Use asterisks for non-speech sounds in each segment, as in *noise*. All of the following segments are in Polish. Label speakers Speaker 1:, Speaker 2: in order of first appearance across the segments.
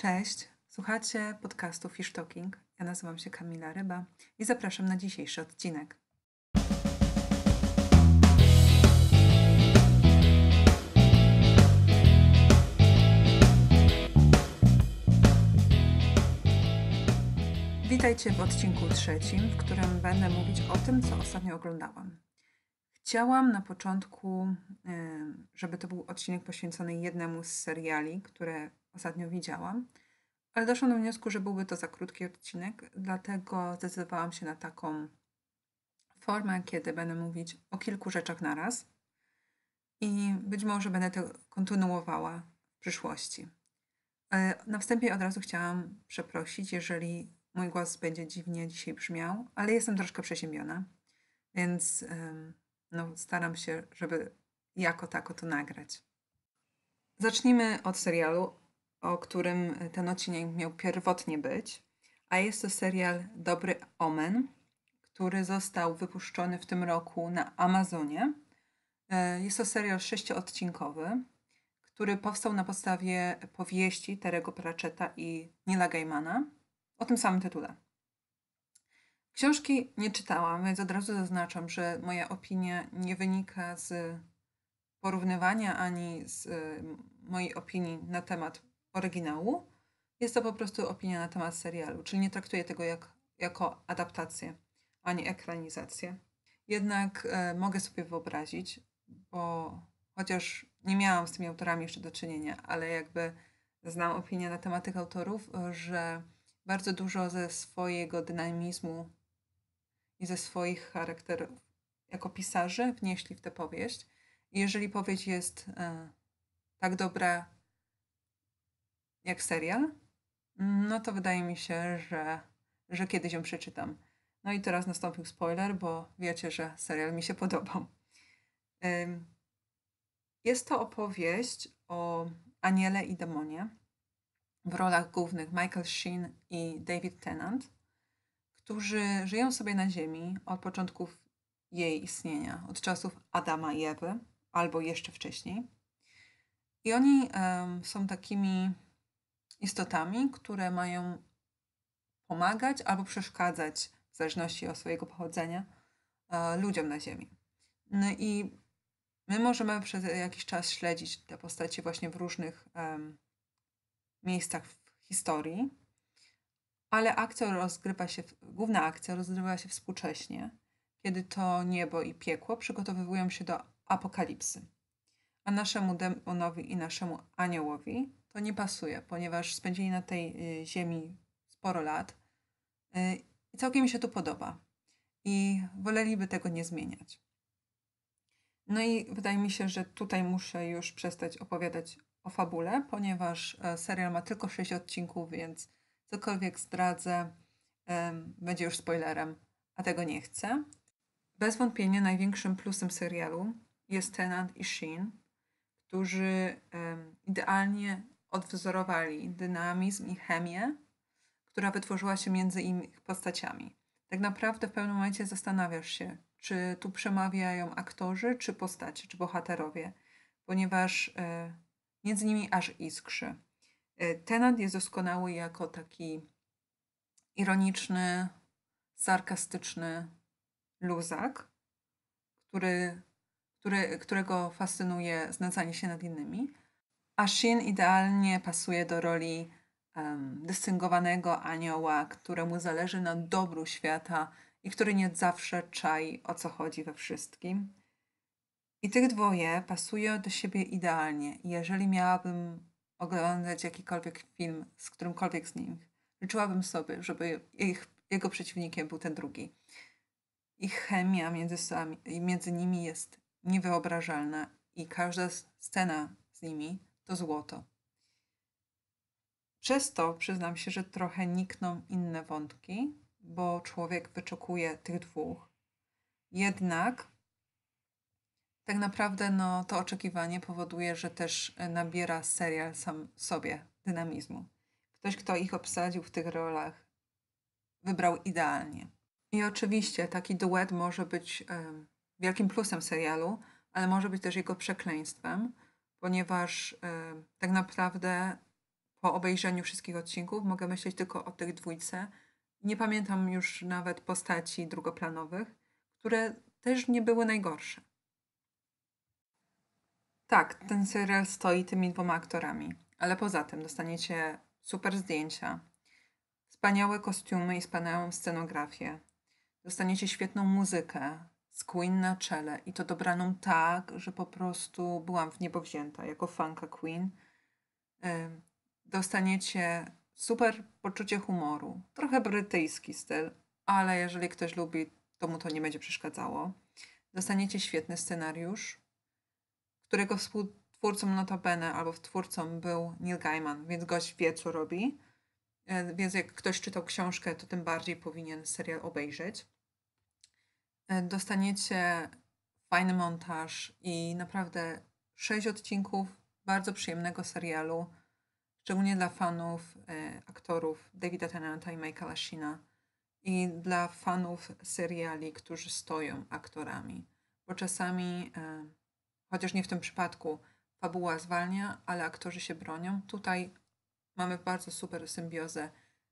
Speaker 1: Cześć, słuchacie podcastu Fish Talking. Ja nazywam się Kamila Ryba i zapraszam na dzisiejszy odcinek. Witajcie w odcinku trzecim, w którym będę mówić o tym, co ostatnio oglądałam. Chciałam na początku, żeby to był odcinek poświęcony jednemu z seriali, które ostatnio widziałam, ale doszłam do wniosku, że byłby to za krótki odcinek, dlatego zdecydowałam się na taką formę, kiedy będę mówić o kilku rzeczach naraz i być może będę to kontynuowała w przyszłości. E, na wstępie od razu chciałam przeprosić, jeżeli mój głos będzie dziwnie dzisiaj brzmiał, ale jestem troszkę przeziębiona, więc no, staram się, żeby jako tako to nagrać. Zacznijmy od serialu o którym e, ten odcinek miał pierwotnie być, a jest to serial Dobry Omen, który został wypuszczony w tym roku na Amazonie. E, jest to serial sześcioodcinkowy, który powstał na podstawie powieści Terego Pratchetta i Nila Gaimana o tym samym tytule. Książki nie czytałam, więc od razu zaznaczam, że moja opinia nie wynika z porównywania ani z e, mojej opinii na temat oryginału. Jest to po prostu opinia na temat serialu, czyli nie traktuję tego jak, jako adaptację, ani ekranizację. Jednak e, mogę sobie wyobrazić, bo chociaż nie miałam z tymi autorami jeszcze do czynienia, ale jakby znam opinię na temat tych autorów, e, że bardzo dużo ze swojego dynamizmu i ze swoich charakterów jako pisarzy wnieśli w tę powieść. I jeżeli powieść jest e, tak dobra, jak serial, no to wydaje mi się, że, że kiedyś ją przeczytam. No i teraz nastąpił spoiler, bo wiecie, że serial mi się podobał. Jest to opowieść o Aniele i Demonie w rolach głównych Michael Sheen i David Tennant, którzy żyją sobie na Ziemi od początków jej istnienia, od czasów Adama i Ewy, albo jeszcze wcześniej. I oni um, są takimi istotami, które mają pomagać albo przeszkadzać, w zależności od swojego pochodzenia, e, ludziom na Ziemi. No i my możemy przez jakiś czas śledzić te postacie właśnie w różnych um, miejscach w historii, ale akcja rozgrywa się, główna akcja rozgrywa się współcześnie, kiedy to niebo i piekło przygotowywują się do apokalipsy. A naszemu demonowi i naszemu aniołowi to nie pasuje, ponieważ spędzili na tej y, ziemi sporo lat y, i całkiem mi się to podoba. I woleliby tego nie zmieniać. No i wydaje mi się, że tutaj muszę już przestać opowiadać o fabule, ponieważ e, serial ma tylko 6 odcinków, więc cokolwiek zdradzę, będzie już spoilerem, a tego nie chcę. Bez wątpienia największym plusem serialu jest Tenant i Sheen, którzy idealnie odwzorowali dynamizm i chemię, która wytworzyła się między ich postaciami. Tak naprawdę w pewnym momencie zastanawiasz się, czy tu przemawiają aktorzy, czy postacie, czy bohaterowie, ponieważ e, między nimi aż iskrzy. E, Tenant jest doskonały jako taki ironiczny, sarkastyczny luzak, który, który, którego fascynuje znęcanie się nad innymi, a Shin idealnie pasuje do roli um, dystyngowanego anioła, któremu zależy na dobru świata i który nie zawsze czai o co chodzi we wszystkim. I tych dwoje pasuje do siebie idealnie. Jeżeli miałabym oglądać jakikolwiek film z którymkolwiek z nich, życzyłabym sobie, żeby ich, jego przeciwnikiem był ten drugi. Ich chemia między, sami, między nimi jest niewyobrażalna i każda scena z nimi to złoto. Przez to przyznam się, że trochę nikną inne wątki, bo człowiek wyczekuje tych dwóch. Jednak tak naprawdę no, to oczekiwanie powoduje, że też e, nabiera serial sam sobie dynamizmu. Ktoś, kto ich obsadził w tych rolach, wybrał idealnie. I oczywiście taki duet może być y, wielkim plusem serialu, ale może być też jego przekleństwem ponieważ e, tak naprawdę po obejrzeniu wszystkich odcinków mogę myśleć tylko o tych dwójce. Nie pamiętam już nawet postaci drugoplanowych, które też nie były najgorsze. Tak, ten serial stoi tymi dwoma aktorami, ale poza tym dostaniecie super zdjęcia, wspaniałe kostiumy i wspaniałą scenografię. Dostaniecie świetną muzykę, z Queen na czele i to dobraną tak, że po prostu byłam w niebo wzięta jako fanka Queen. Dostaniecie super poczucie humoru, trochę brytyjski styl, ale jeżeli ktoś lubi, to mu to nie będzie przeszkadzało. Dostaniecie świetny scenariusz, którego współtwórcą notabene albo twórcą był Neil Gaiman, więc gość wie, co robi. E, więc jak ktoś czytał książkę, to tym bardziej powinien serial obejrzeć. E, dostaniecie fajny montaż i naprawdę sześć odcinków bardzo przyjemnego serialu, szczególnie dla fanów e, aktorów Davida Tennanta i Michaela Sheena i dla fanów seriali, którzy stoją aktorami. Bo czasami, e, chociaż nie w tym przypadku, fabuła zwalnia, ale aktorzy się bronią. Tutaj mamy bardzo super symbiozę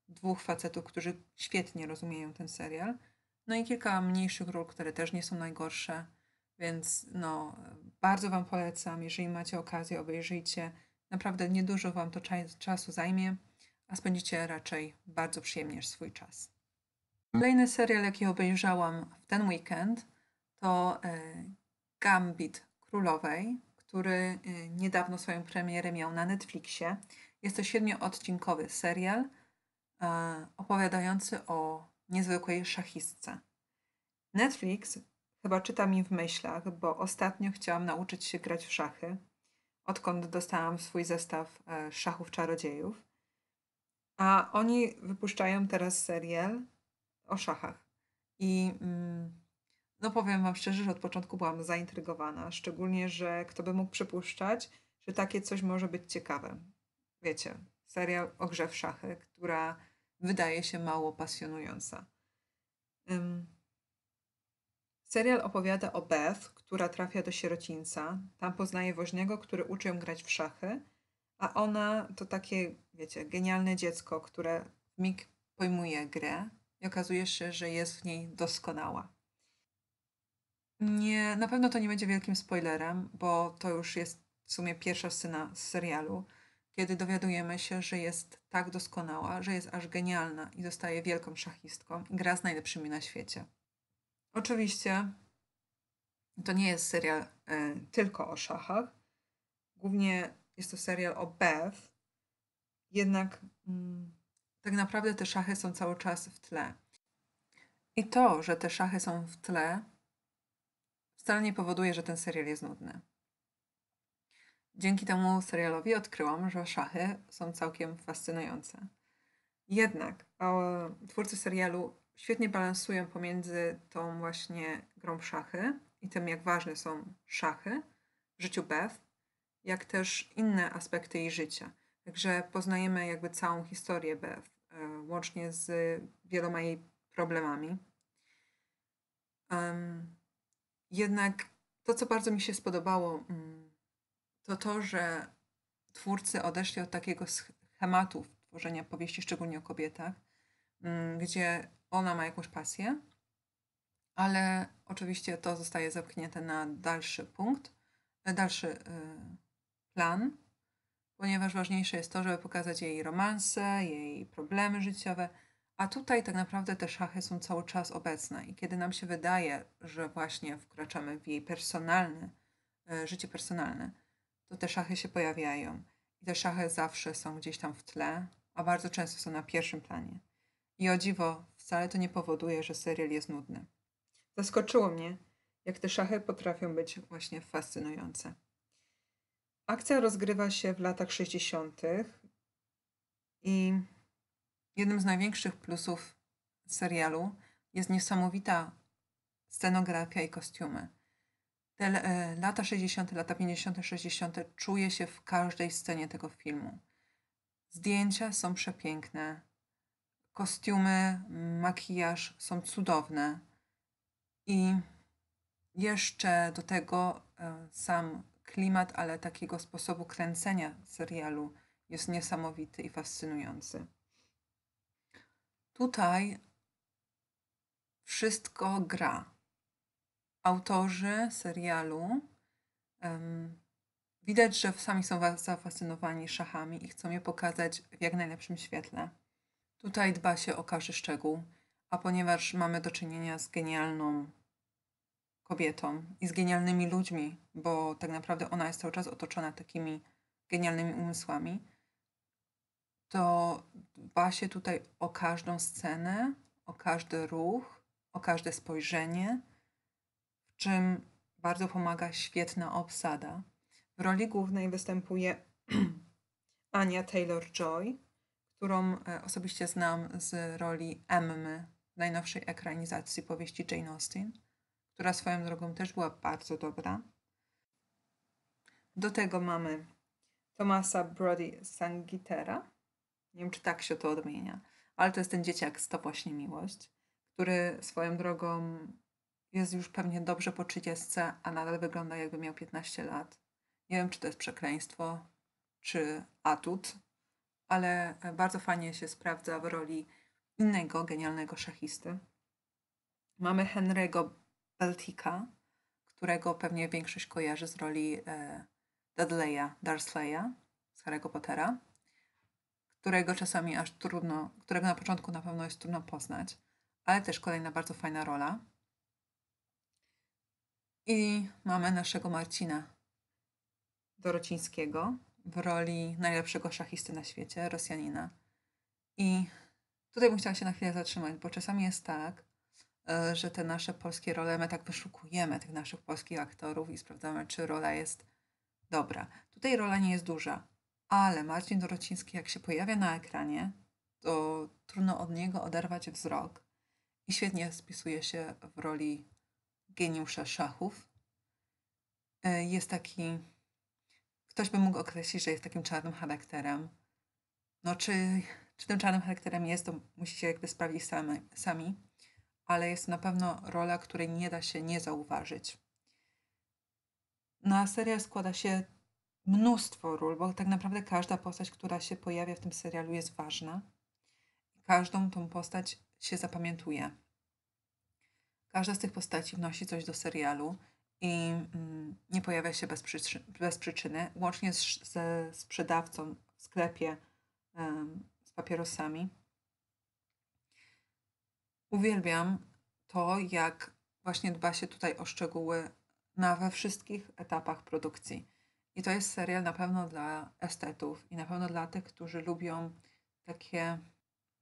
Speaker 1: dwóch facetów, którzy świetnie rozumieją ten serial – no i kilka mniejszych ról, które też nie są najgorsze. Więc no, bardzo Wam polecam, jeżeli macie okazję, obejrzyjcie. Naprawdę niedużo Wam to czasu zajmie, a spędzicie raczej bardzo przyjemnie swój czas. Kolejny serial, jaki obejrzałam w ten weekend, to e, Gambit Królowej, który e, niedawno swoją premierę miał na Netflixie. Jest to siedmioodcinkowy serial e, opowiadający o niezwykłej szachistce. Netflix chyba czyta mi w myślach, bo ostatnio chciałam nauczyć się grać w szachy, odkąd dostałam swój zestaw e, szachów czarodziejów. A oni wypuszczają teraz serial o szachach. I mm, no powiem Wam szczerze, że od początku byłam zaintrygowana, szczególnie, że kto by mógł przypuszczać, że takie coś może być ciekawe. Wiecie, serial o grze w szachy, która wydaje się mało pasjonująca. Um, serial opowiada o Beth, która trafia do sierocińca. Tam poznaje woźnego, który uczy ją grać w szachy, a ona to takie, wiecie, genialne dziecko, które w mig pojmuje grę i okazuje się, że jest w niej doskonała. Nie, na pewno to nie będzie wielkim spoilerem, bo to już jest w sumie pierwsza scena z serialu kiedy dowiadujemy się, że jest tak doskonała, że jest aż genialna i zostaje wielką szachistką i gra z najlepszymi na świecie. Oczywiście to nie jest serial e, tylko o szachach. Głównie jest to serial o Beth, Jednak mm, tak naprawdę te szachy są cały czas w tle. I to, że te szachy są w tle, wcale nie powoduje, że ten serial jest nudny. Dzięki temu serialowi odkryłam, że szachy są całkiem fascynujące. Jednak o, twórcy serialu świetnie balansują pomiędzy tą właśnie grą w szachy i tym, jak ważne są szachy w życiu Beth, jak też inne aspekty jej życia. Także poznajemy jakby całą historię Beth, e, łącznie z wieloma jej problemami. Um, jednak to, co bardzo mi się spodobało, mm, to to, że twórcy odeszli od takiego schematu tworzenia powieści, szczególnie o kobietach, mm, gdzie ona ma jakąś pasję, ale oczywiście to zostaje zamknięte na dalszy punkt, e, dalszy e, plan, ponieważ ważniejsze jest to, żeby pokazać jej romanse, jej problemy życiowe, a tutaj tak naprawdę te szachy są cały czas obecne i kiedy nam się wydaje, że właśnie wkraczamy w jej personalne, życie personalne, to te szachy się pojawiają. I te szachy zawsze są gdzieś tam w tle, a bardzo często są na pierwszym planie. I o dziwo, wcale to nie powoduje, że serial jest nudny. Zaskoczyło mnie, jak te szachy potrafią być właśnie fascynujące. Akcja rozgrywa się w latach 60. i jednym z największych plusów serialu jest niesamowita scenografia i kostiumy. Te e, lata 60., lata 50., 60. czuję się w każdej scenie tego filmu. Zdjęcia są przepiękne, kostiumy, makijaż są cudowne. I jeszcze do tego e, sam klimat, ale takiego sposobu kręcenia serialu jest niesamowity i fascynujący. Tutaj wszystko gra autorzy serialu um, widać, że sami są zafascynowani szachami i chcą je pokazać w jak najlepszym świetle. Tutaj dba się o każdy szczegół, a ponieważ mamy do czynienia z genialną kobietą i z genialnymi ludźmi, bo tak naprawdę ona jest cały czas otoczona takimi genialnymi umysłami, to dba się tutaj o każdą scenę, o każdy ruch, o każde spojrzenie czym bardzo pomaga świetna obsada. W roli głównej występuje *clears throat* Ania Taylor-Joy, którą e, osobiście znam z roli Emmy w najnowszej ekranizacji powieści Jane Austen, która swoją drogą też była bardzo dobra. Do tego mamy Tomasa Brody Sangitera. Nie wiem, czy tak się to odmienia, ale to jest ten dzieciak z To właśnie miłość, który swoją drogą jest już pewnie dobrze po 30, a nadal wygląda jakby miał 15 lat. Nie wiem, czy to jest przekleństwo, czy atut, ale e, bardzo fajnie się sprawdza w roli innego genialnego szachisty. Mamy Henry'ego Beltika, którego pewnie większość kojarzy z roli e, Dudleya Darsleya z Harry'ego Pottera, którego czasami aż trudno, którego na początku na pewno jest trudno poznać, ale też kolejna bardzo fajna rola. I mamy naszego Marcina Dorocińskiego w roli najlepszego szachisty na świecie, Rosjanina. I tutaj bym chciała się na chwilę zatrzymać, bo czasami jest tak, e, że te nasze polskie role, my tak wyszukujemy tych naszych polskich aktorów i sprawdzamy, czy rola jest dobra. Tutaj rola nie jest duża, ale Marcin Dorociński, jak się pojawia na ekranie, to trudno od niego oderwać wzrok i świetnie spisuje się w roli geniusza szachów. E, jest taki, ktoś by mógł określić, że jest takim czarnym charakterem. No czy, czy tym czarnym charakterem jest, to musicie jakby sprawdzić same, sami, ale jest na pewno rola, której nie da się nie zauważyć. No serial składa się mnóstwo ról, bo tak naprawdę każda postać, która się pojawia w tym serialu jest ważna. Każdą tą postać się zapamiętuje. Każda z tych postaci wnosi coś do serialu i mm, nie pojawia się bez, przyczy bez przyczyny, łącznie z, ze sprzedawcą w sklepie z papierosami. Uwielbiam to, jak właśnie dba się tutaj o szczegóły na we wszystkich etapach produkcji. I to jest serial na pewno dla estetów i na pewno dla tych, którzy lubią takie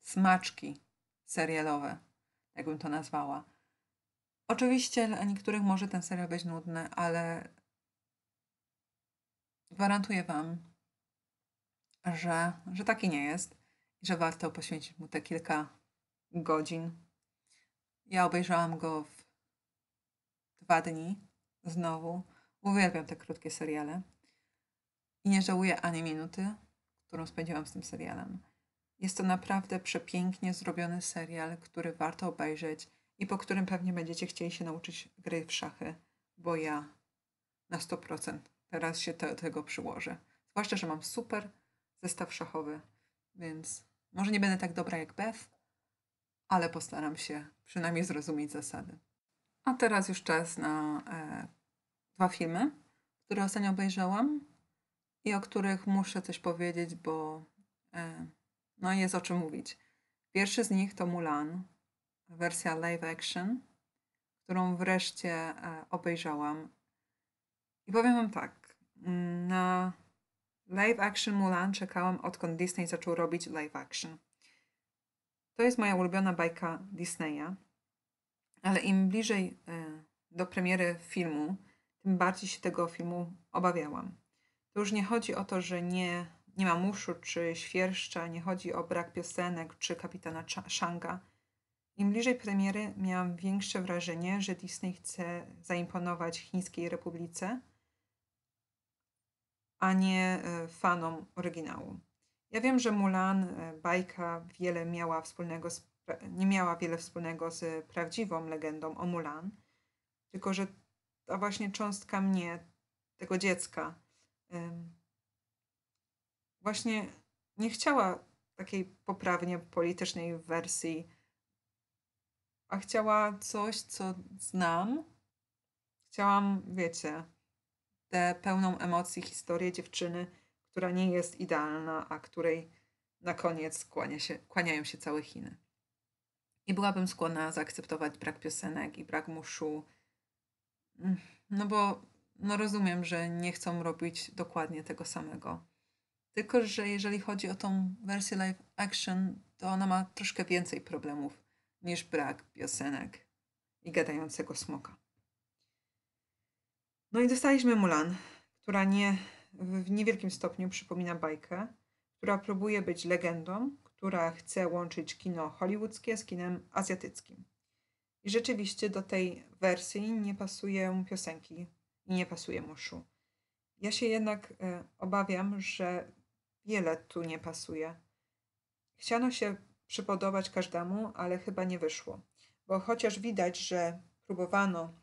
Speaker 1: smaczki serialowe, jakbym to nazwała. Oczywiście dla niektórych może ten serial być nudny, ale gwarantuję Wam, że, że taki nie jest i że warto poświęcić mu te kilka godzin. Ja obejrzałam go w dwa dni znowu. Uwielbiam te krótkie seriale i nie żałuję ani minuty, którą spędziłam z tym serialem. Jest to naprawdę przepięknie zrobiony serial, który warto obejrzeć i po którym pewnie będziecie chcieli się nauczyć gry w szachy, bo ja na 100% teraz się te, tego przyłożę. Zwłaszcza, że mam super zestaw szachowy, więc może nie będę tak dobra jak Beth, ale postaram się przynajmniej zrozumieć zasady. A teraz już czas na e, dwa filmy, które ostatnio obejrzałam i o których muszę coś powiedzieć, bo e, no jest o czym mówić. Pierwszy z nich to Mulan, wersja live action, którą wreszcie e, obejrzałam. I powiem Wam tak, mm, na live action Mulan czekałam odkąd Disney zaczął robić live action. To jest moja ulubiona bajka Disneya, ale im bliżej e, do premiery filmu, tym bardziej się tego filmu obawiałam. To już nie chodzi o to, że nie, nie ma muszu czy świerszcza, nie chodzi o brak piosenek czy kapitana Shanga. Im bliżej premiery miałam większe wrażenie, że Disney chce zaimponować Chińskiej Republice, a nie e, fanom oryginału. Ja wiem, że Mulan, e, bajka, wiele miała wspólnego z, nie miała wiele wspólnego z prawdziwą legendą o Mulan, tylko że ta właśnie cząstka mnie, tego dziecka, właśnie nie chciała takiej poprawnie politycznej wersji a chciała coś, co znam. Chciałam, wiecie, tę pełną emocji historię dziewczyny, która nie jest idealna, a której na koniec kłania się, kłaniają się całe Chiny. I byłabym skłonna zaakceptować brak piosenek i brak muszu, mm, no bo no rozumiem, że nie chcą robić dokładnie tego samego. Tylko, że jeżeli chodzi o tą wersję live action, to ona ma troszkę więcej problemów niż brak piosenek i gadającego smoka. No i dostaliśmy Mulan, która nie, w niewielkim stopniu przypomina bajkę, która próbuje być legendą, która chce łączyć kino hollywoodzkie z kinem azjatyckim. I rzeczywiście do tej wersji nie pasuje piosenki i nie pasuje muszu. Ja się jednak e, obawiam, że wiele tu nie pasuje. Chciano się przypodobać każdemu, ale chyba nie wyszło. Bo chociaż widać, że próbowano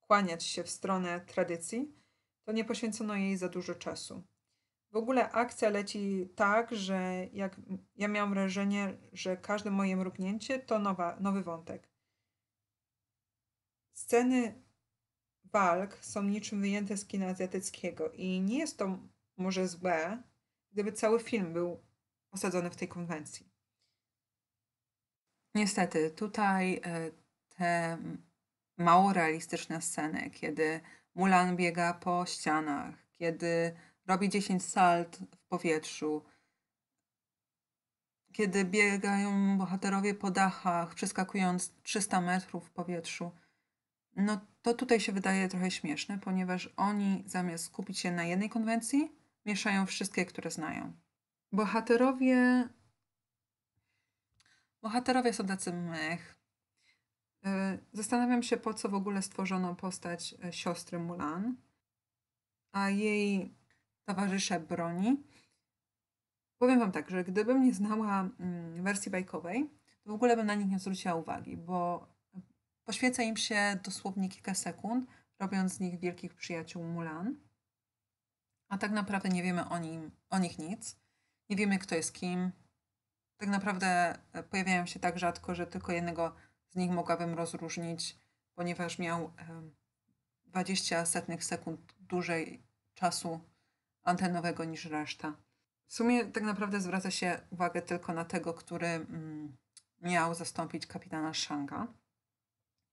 Speaker 1: kłaniać się w stronę tradycji, to nie poświęcono jej za dużo czasu. W ogóle akcja leci tak, że jak ja miałam wrażenie, że każde moje mrugnięcie to nowa, nowy wątek. Sceny walk są niczym wyjęte z kina azjatyckiego i nie jest to może złe, gdyby cały film był osadzony w tej konwencji. Niestety, tutaj e, te mało realistyczne sceny, kiedy Mulan biega po ścianach, kiedy robi 10 salt w powietrzu, kiedy biegają bohaterowie po dachach, przeskakując 300 metrów w powietrzu, no to tutaj się wydaje trochę śmieszne, ponieważ oni zamiast skupić się na jednej konwencji, mieszają wszystkie, które znają. Bohaterowie Bohaterowie są tacy mech. E, zastanawiam się, po co w ogóle stworzono postać e, siostry Mulan, a jej towarzysze broni. Powiem Wam tak, że gdybym nie znała mm, wersji bajkowej, to w ogóle bym na nich nie zwróciła uwagi, bo poświęca im się dosłownie kilka sekund, robiąc z nich wielkich przyjaciół Mulan. A tak naprawdę nie wiemy o, nim, o nich nic. Nie wiemy, kto jest kim, tak naprawdę e, pojawiają się tak rzadko, że tylko jednego z nich mogłabym rozróżnić, ponieważ miał 20 setnych sekund dłużej czasu antenowego niż reszta. W sumie tak naprawdę zwraca się uwagę tylko na tego, który mm, miał zastąpić kapitana Shanga,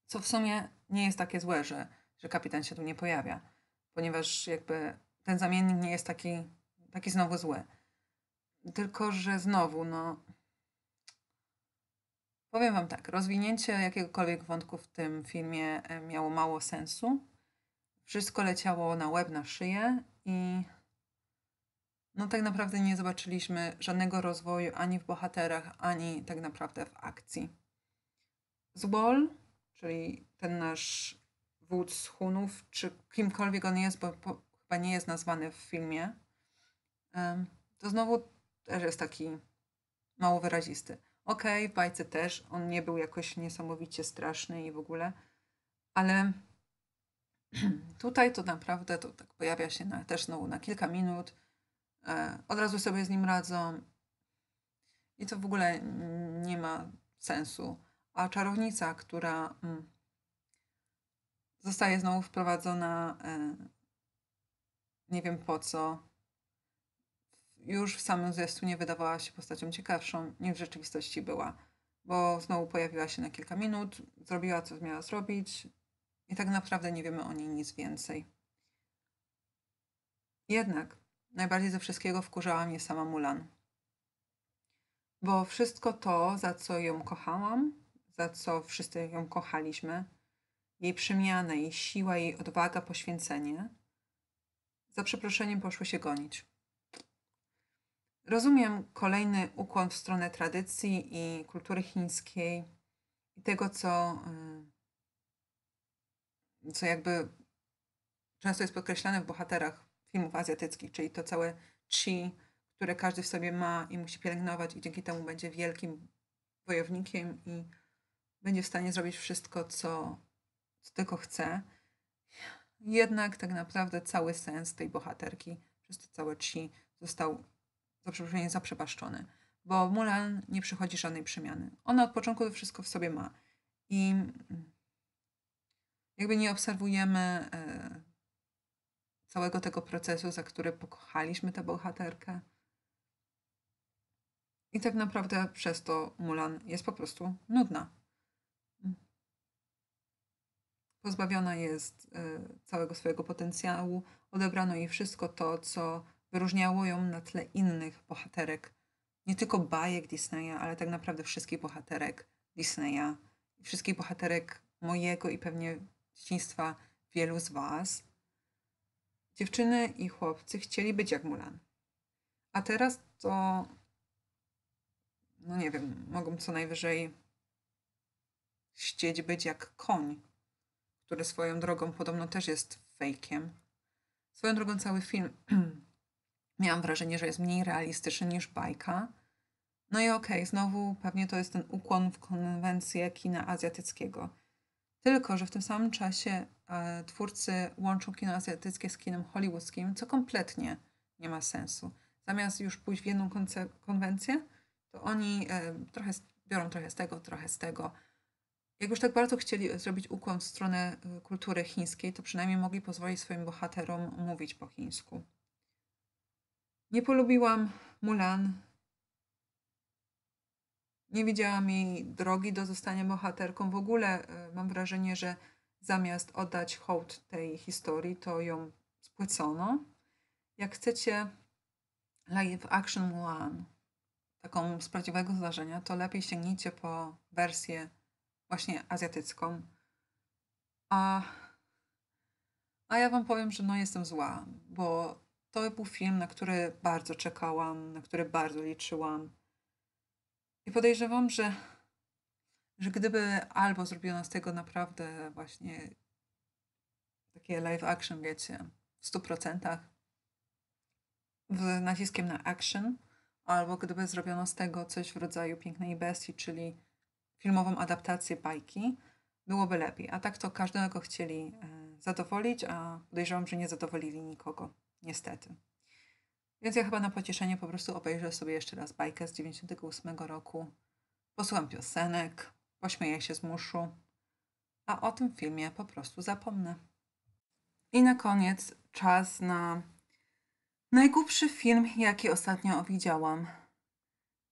Speaker 1: co w sumie nie jest takie złe, że, że kapitan się tu nie pojawia, ponieważ jakby ten zamiennik nie jest taki, taki znowu zły. Tylko, że znowu, no, Powiem Wam tak, rozwinięcie jakiegokolwiek wątku w tym filmie e, miało mało sensu. Wszystko leciało na łeb, na szyję i no tak naprawdę nie zobaczyliśmy żadnego rozwoju ani w bohaterach, ani tak naprawdę w akcji. Zwol, czyli ten nasz wódz Hunów, czy kimkolwiek on jest, bo po, chyba nie jest nazwany w filmie, to znowu też jest taki mało wyrazisty Okej, okay, w bajce też on nie był jakoś niesamowicie straszny i w ogóle, ale *clears throat* tutaj to naprawdę to tak pojawia się na, też znowu na kilka minut. E, od razu sobie z nim radzą i to w ogóle nie ma sensu. A czarownica, która mm, zostaje znowu wprowadzona, e, nie wiem po co, już w samym zwiastunie wydawała się postacią ciekawszą, niż w rzeczywistości była, bo znowu pojawiła się na kilka minut, zrobiła co miała zrobić i tak naprawdę nie wiemy o niej nic więcej. Jednak najbardziej ze wszystkiego wkurzała mnie sama Mulan. Bo wszystko to, za co ją kochałam, za co wszyscy ją kochaliśmy, jej przemiana, jej siła, jej odwaga, poświęcenie, za przeproszeniem poszły się gonić. Rozumiem kolejny ukłon w stronę tradycji i kultury chińskiej i tego, co, y, co jakby często jest podkreślane w bohaterach filmów azjatyckich, czyli to całe chi, które każdy w sobie ma i musi pielęgnować i dzięki temu będzie wielkim wojownikiem i będzie w stanie zrobić wszystko, co, co tylko chce. Jednak tak naprawdę cały sens tej bohaterki przez to całe chi został za przeproszeniem, zaprzepaszczony, bo Mulan nie przychodzi żadnej przemiany. Ona od początku to wszystko w sobie ma. I mm, jakby nie obserwujemy e, całego tego procesu, za który pokochaliśmy tę bohaterkę. I tak naprawdę przez to Mulan jest po prostu nudna. Pozbawiona jest e, całego swojego potencjału, odebrano jej wszystko to, co wyróżniało ją na tle innych bohaterek, nie tylko bajek Disneya, ale tak naprawdę wszystkich bohaterek Disneya, wszystkich bohaterek mojego i pewnie dzieciństwa wielu z Was. Dziewczyny i chłopcy chcieli być jak Mulan. A teraz to, no nie wiem, mogą co najwyżej chcieć być jak koń, który swoją drogą podobno też jest fejkiem. Swoją drogą cały film *clears throat* miałam wrażenie, że jest mniej realistyczny niż bajka. No i okej, okay, znowu pewnie to jest ten ukłon w konwencję kina azjatyckiego. Tylko, że w tym samym czasie e, twórcy łączą kino azjatyckie z kinem hollywoodzkim, co kompletnie nie ma sensu. Zamiast już pójść w jedną konwencję, to oni e, trochę z, biorą trochę z tego, trochę z tego. Jak już tak bardzo chcieli zrobić ukłon w stronę e, kultury chińskiej, to przynajmniej mogli pozwolić swoim bohaterom mówić po chińsku. Nie polubiłam Mulan. Nie widziałam jej drogi do zostania bohaterką. W ogóle e, mam wrażenie, że zamiast oddać hołd tej historii, to ją spłycono. Jak chcecie live action Mulan, taką z prawdziwego zdarzenia, to lepiej sięgnijcie po wersję właśnie azjatycką. A, a ja wam powiem, że no jestem zła, bo to był film, na który bardzo czekałam, na który bardzo liczyłam. I podejrzewam, że, że gdyby albo zrobiono z tego naprawdę właśnie takie live action, wiecie, w 100%, z naciskiem na action, albo gdyby zrobiono z tego coś w rodzaju pięknej bestii, czyli filmową adaptację bajki, byłoby lepiej. A tak to każdego chcieli e, zadowolić, a podejrzewam, że nie zadowolili nikogo. Niestety. Więc ja chyba na pocieszenie po prostu obejrzę sobie jeszcze raz bajkę z 98 roku, posłucham piosenek, pośmieję się z muszu, a o tym filmie po prostu zapomnę. I na koniec czas na najgłupszy film, jaki ostatnio widziałam,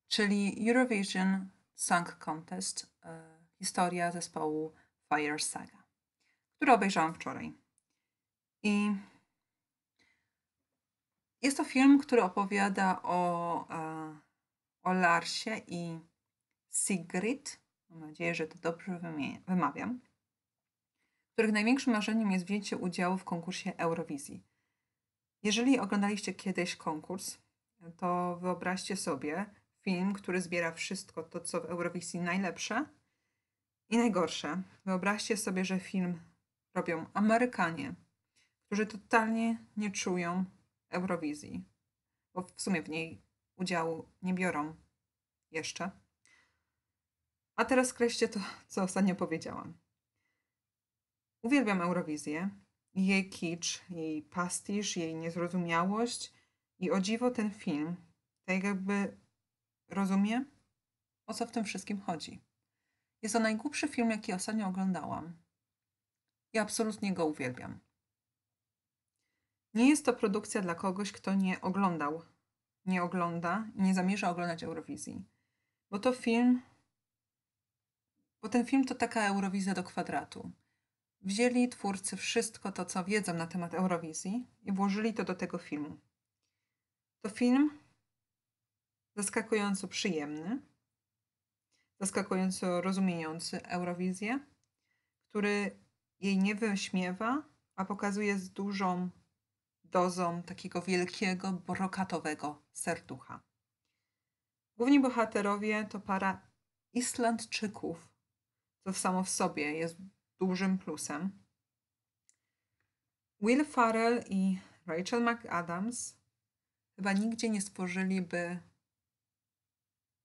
Speaker 1: czyli Eurovision Song Contest, e, historia zespołu Fire Saga, który obejrzałam wczoraj. I jest to film, który opowiada o, e, o Larsie i Sigrid. Mam nadzieję, że to dobrze wymawiam. Których największym marzeniem jest wzięcie udziału w konkursie Eurowizji. Jeżeli oglądaliście kiedyś konkurs, to wyobraźcie sobie film, który zbiera wszystko to, co w Eurowizji najlepsze i najgorsze. Wyobraźcie sobie, że film robią Amerykanie, którzy totalnie nie czują Eurowizji, bo w sumie w niej udziału nie biorą jeszcze. A teraz skreślcie to, co ostatnio powiedziałam. Uwielbiam Eurowizję, jej kicz, jej pastisz, jej niezrozumiałość i o dziwo ten film, tak jakby rozumie, o co w tym wszystkim chodzi. Jest to najgłupszy film, jaki ostatnio oglądałam. Ja absolutnie go uwielbiam. Nie jest to produkcja dla kogoś, kto nie oglądał, nie ogląda i nie zamierza oglądać Eurowizji. Bo to film, bo ten film to taka Eurowizja do kwadratu. Wzięli twórcy wszystko to, co wiedzą na temat Eurowizji i włożyli to do tego filmu. To film zaskakująco przyjemny, zaskakująco rozumiejący Eurowizję, który jej nie wyśmiewa, a pokazuje z dużą dozą takiego wielkiego, brokatowego serducha. Główni bohaterowie to para Islandczyków, co samo w sobie jest dużym plusem. Will Farrell i Rachel McAdams chyba nigdzie nie stworzyliby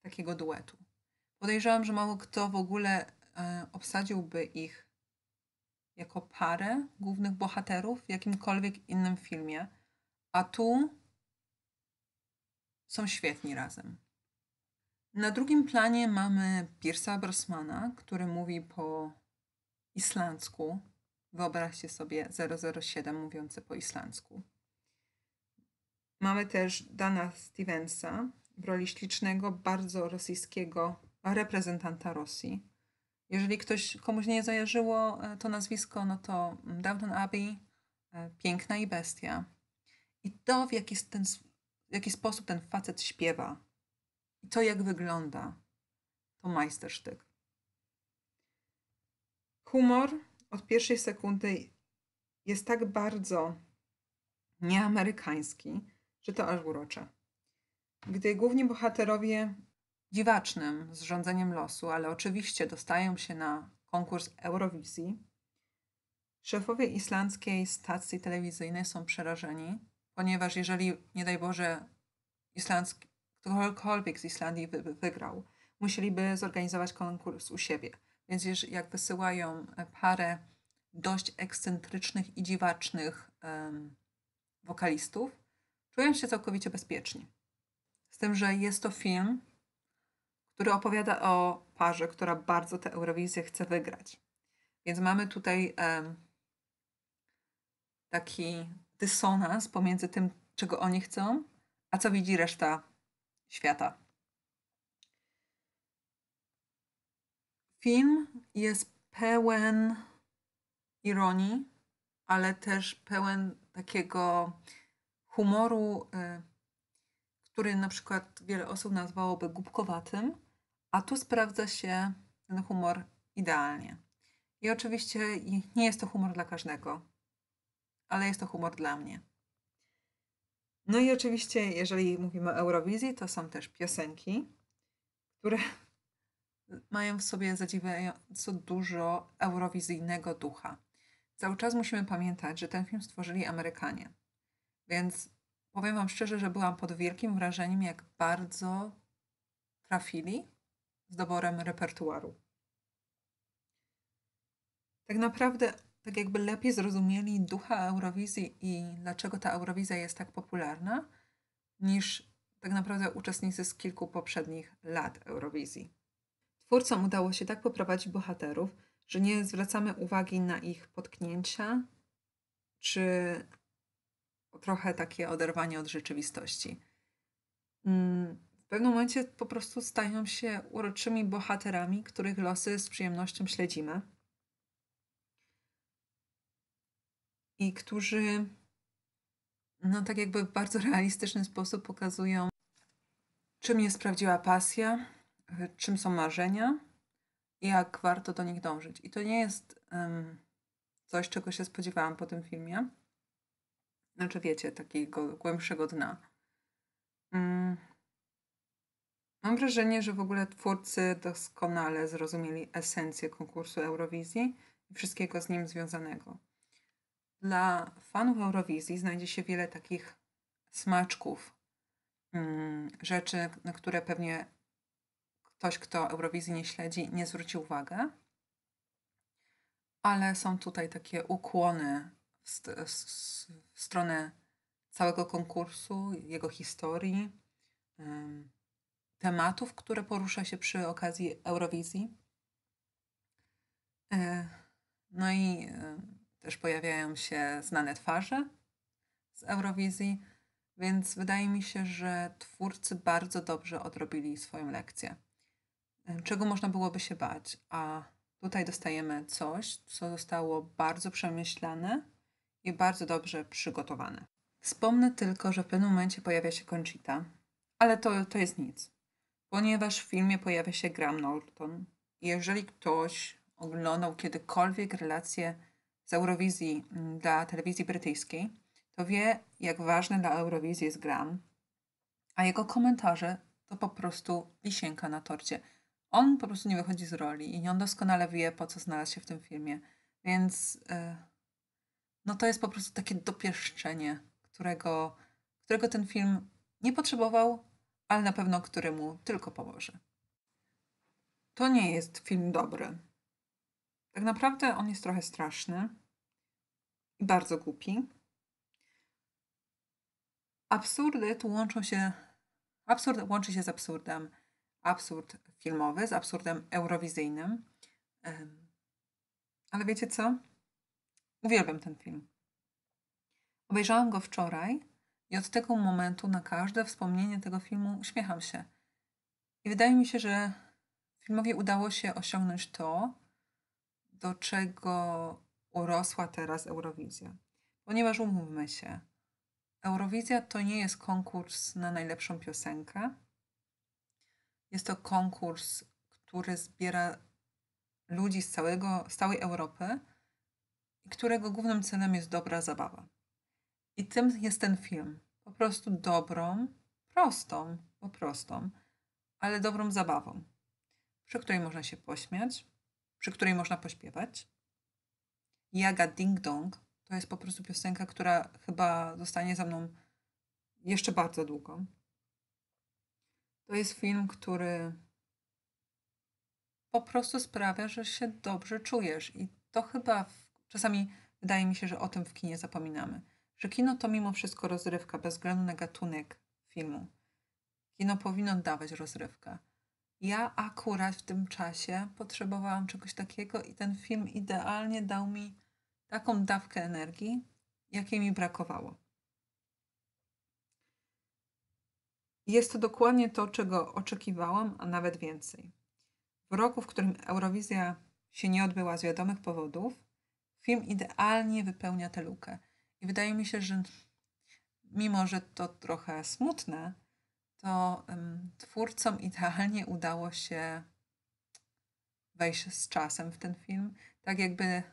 Speaker 1: takiego duetu. Podejrzewam, że mało kto w ogóle e, obsadziłby ich jako parę głównych bohaterów w jakimkolwiek innym filmie, a tu są świetni razem. Na drugim planie mamy Piersa Brosmana, który mówi po islandzku. Wyobraźcie sobie 007 mówiący po islandzku. Mamy też Dana Stevensa w roli ślicznego, bardzo rosyjskiego reprezentanta Rosji jeżeli ktoś, komuś nie zajarzyło e, to nazwisko, no to mm, Downton Abbey, e, Piękna i Bestia. I to, w jaki, ten, w jaki sposób ten facet śpiewa i to, jak wygląda, to majstersztyk. Humor od pierwszej sekundy jest tak bardzo nieamerykański, że to aż urocze. Gdy główni bohaterowie dziwacznym zrządzeniem losu, ale oczywiście dostają się na konkurs Eurowizji. Szefowie islandzkiej stacji telewizyjnej są przerażeni, ponieważ jeżeli, nie daj Boże, islandzki, ktokolwiek z Islandii by wygrał, musieliby zorganizować konkurs u siebie. Więc jak wysyłają parę dość ekscentrycznych i dziwacznych um, wokalistów, czują się całkowicie bezpieczni. Z tym, że jest to film, który opowiada o parze, która bardzo tę Eurowizję chce wygrać. Więc mamy tutaj um, taki dysonans pomiędzy tym, czego oni chcą, a co widzi reszta świata. Film jest pełen ironii, ale też pełen takiego humoru, y, który na przykład wiele osób nazwałoby głupkowatym a tu sprawdza się ten humor idealnie. I oczywiście nie jest to humor dla każdego, ale jest to humor dla mnie. No i oczywiście, jeżeli mówimy o Eurowizji, to są też piosenki, które *laughs* mają w sobie zadziwiająco dużo eurowizyjnego ducha. Cały czas musimy pamiętać, że ten film stworzyli Amerykanie. Więc powiem Wam szczerze, że byłam pod wielkim wrażeniem, jak bardzo trafili z doborem repertuaru. Tak naprawdę, tak jakby lepiej zrozumieli ducha Eurowizji i dlaczego ta Eurowizja jest tak popularna, niż tak naprawdę uczestnicy z kilku poprzednich lat Eurowizji. Twórcom udało się tak poprowadzić bohaterów, że nie zwracamy uwagi na ich potknięcia czy trochę takie oderwanie od rzeczywistości. Mm, w pewnym momencie po prostu stają się uroczymi bohaterami, których losy z przyjemnością śledzimy. I którzy, no tak jakby w bardzo realistyczny sposób pokazują, czym jest prawdziwa pasja, czym są marzenia i jak warto do nich dążyć. I to nie jest um, coś, czego się spodziewałam po tym filmie. Znaczy, wiecie, takiego głębszego dna. Mm Mam wrażenie, że w ogóle twórcy doskonale zrozumieli esencję konkursu Eurowizji i wszystkiego z nim związanego. Dla fanów Eurowizji znajdzie się wiele takich smaczków, mm, rzeczy, na które pewnie ktoś, kto Eurowizji nie śledzi, nie zwróci uwagę, ale są tutaj takie ukłony w, st w stronę całego konkursu, jego historii tematów, które porusza się przy okazji Eurowizji. E, no i e, też pojawiają się znane twarze z Eurowizji, więc wydaje mi się, że twórcy bardzo dobrze odrobili swoją lekcję. E, czego można byłoby się bać? A tutaj dostajemy coś, co zostało bardzo przemyślane i bardzo dobrze przygotowane. Wspomnę tylko, że w pewnym momencie pojawia się Conchita, ale to, to jest nic ponieważ w filmie pojawia się Graham Norton. Jeżeli ktoś oglądał kiedykolwiek relacje z Eurowizji mm, dla telewizji brytyjskiej, to wie, jak ważny dla Eurowizji jest Graham, a jego komentarze to po prostu lisieńka na torcie. On po prostu nie wychodzi z roli i on doskonale wie, po co znalazł się w tym filmie. Więc e, no to jest po prostu takie dopieszczenie, którego, którego ten film nie potrzebował, ale na pewno któremu tylko pomoże. To nie jest film dobry. Tak naprawdę on jest trochę straszny i bardzo głupi. Absurdy tu łączą się. Absurd łączy się z absurdem. Absurd filmowy, z absurdem eurowizyjnym. Ale wiecie co? Uwielbiam ten film. Obejrzałam go wczoraj i od tego momentu na każde wspomnienie tego filmu uśmiecham się. I wydaje mi się, że filmowi udało się osiągnąć to, do czego urosła teraz Eurowizja. Ponieważ umówmy się, Eurowizja to nie jest konkurs na najlepszą piosenkę. Jest to konkurs, który zbiera ludzi z, całego, z całej Europy i którego głównym celem jest dobra zabawa. I tym jest ten film. Po prostu dobrą, prostą, po prostą, ale dobrą zabawą, przy której można się pośmiać, przy której można pośpiewać. Jaga Ding Dong to jest po prostu piosenka, która chyba zostanie za mną jeszcze bardzo długo. To jest film, który po prostu sprawia, że się dobrze czujesz. I to chyba w... czasami wydaje mi się, że o tym w kinie zapominamy że kino to mimo wszystko rozrywka bez względu na gatunek filmu. Kino powinno dawać rozrywkę. Ja akurat w tym czasie potrzebowałam czegoś takiego i ten film idealnie dał mi taką dawkę energii, jakiej mi brakowało. Jest to dokładnie to, czego oczekiwałam, a nawet więcej. W roku, w którym Eurowizja się nie odbyła z wiadomych powodów, film idealnie wypełnia tę lukę. I wydaje mi się, że mimo, że to trochę smutne, to um, twórcom idealnie udało się wejść z czasem w ten film. Tak jakby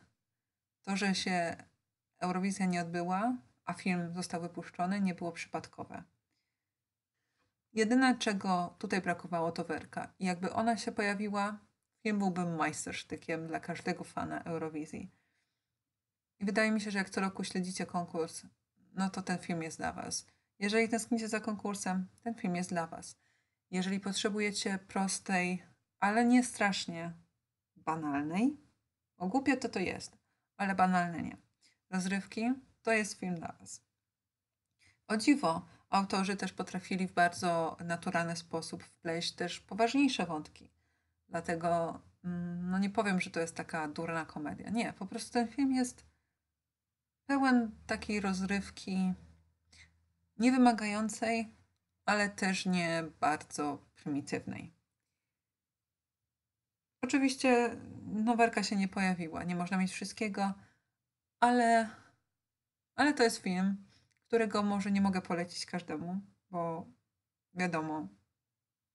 Speaker 1: to, że się Eurowizja nie odbyła, a film został wypuszczony, nie było przypadkowe. Jedyne, czego tutaj brakowało, to werka. I jakby ona się pojawiła, film byłby majstersztykiem dla każdego fana Eurowizji. I wydaje mi się, że jak co roku śledzicie konkurs, no to ten film jest dla Was. Jeżeli tęsknicie za konkursem, ten film jest dla Was. Jeżeli potrzebujecie prostej, ale nie strasznie banalnej, bo głupie to to jest, ale banalne nie. Rozrywki to jest film dla Was. O dziwo, autorzy też potrafili w bardzo naturalny sposób wpleść też poważniejsze wątki. Dlatego mm, no nie powiem, że to jest taka durna komedia. Nie, po prostu ten film jest pełen takiej rozrywki niewymagającej, ale też nie bardzo prymitywnej. Oczywiście nowerka się nie pojawiła, nie można mieć wszystkiego, ale, ale to jest film, którego może nie mogę polecić każdemu, bo wiadomo,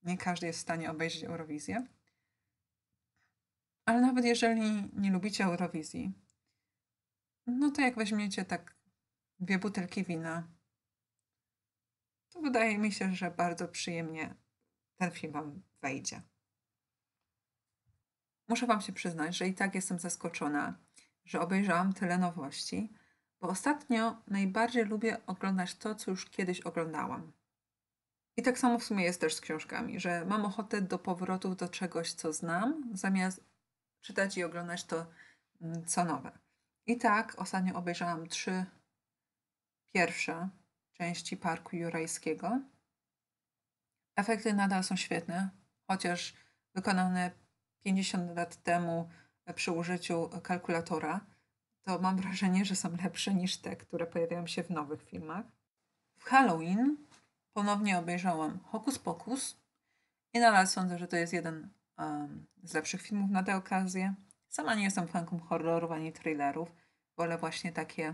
Speaker 1: nie każdy jest w stanie obejrzeć Eurowizję. Ale nawet jeżeli nie lubicie Eurowizji, no to jak weźmiecie tak dwie butelki wina, to wydaje mi się, że bardzo przyjemnie ten film Wam wejdzie. Muszę Wam się przyznać, że i tak jestem zaskoczona, że obejrzałam tyle nowości, bo ostatnio najbardziej lubię oglądać to, co już kiedyś oglądałam. I tak samo w sumie jest też z książkami, że mam ochotę do powrotów do czegoś, co znam, zamiast czytać i oglądać to, mm, co nowe. I tak ostatnio obejrzałam trzy pierwsze części Parku Jurajskiego. Efekty nadal są świetne, chociaż wykonane 50 lat temu przy użyciu kalkulatora, to mam wrażenie, że są lepsze niż te, które pojawiają się w nowych filmach. W Halloween ponownie obejrzałam Hokus Pokus i nadal sądzę, że to jest jeden um, z lepszych filmów na tę okazję. Sama nie jestem fanką horrorów ani thrillerów. Wolę właśnie takie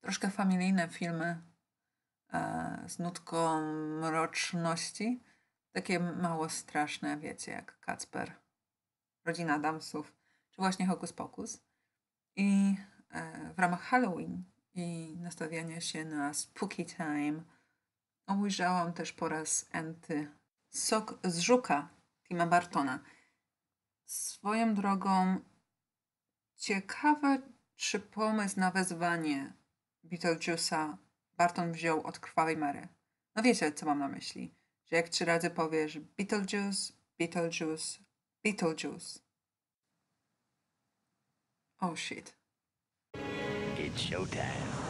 Speaker 1: troszkę familijne filmy e, z nutką mroczności. Takie mało straszne, wiecie, jak Kacper, Rodzina Damsów, czy właśnie Hokus Pokus. I e, w ramach Halloween i nastawiania się na spooky time obejrzałam też po raz enty Sok z Żuka Tima Bartona. Swoją drogą, ciekawe, czy pomysł na wezwanie Beetlejuice'a Barton wziął od krwawej Mary. No wiecie, co mam na myśli. Że jak trzy razy powiesz Beetlejuice, Beetlejuice, Beetlejuice. Oh shit. It's showtime.